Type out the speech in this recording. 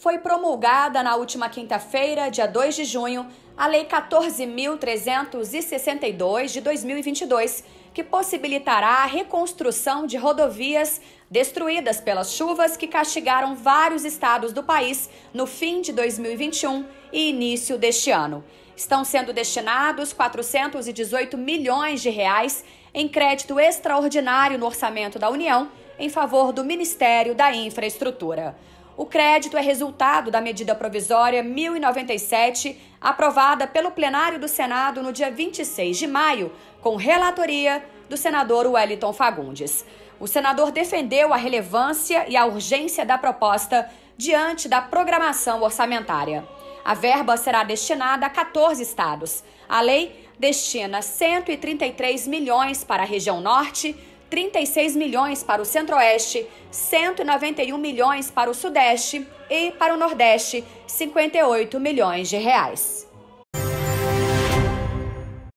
foi promulgada na última quinta-feira, dia 2 de junho, a Lei 14.362 de 2022, que possibilitará a reconstrução de rodovias destruídas pelas chuvas que castigaram vários estados do país no fim de 2021 e início deste ano. Estão sendo destinados 418 milhões de reais em crédito extraordinário no orçamento da União em favor do Ministério da Infraestrutura. O crédito é resultado da medida provisória 1097, aprovada pelo plenário do Senado no dia 26 de maio, com relatoria do senador Wellington Fagundes. O senador defendeu a relevância e a urgência da proposta diante da programação orçamentária. A verba será destinada a 14 estados. A lei destina 133 milhões para a região norte, 36 milhões para o Centro-Oeste, 191 milhões para o Sudeste e para o Nordeste, 58 milhões de reais.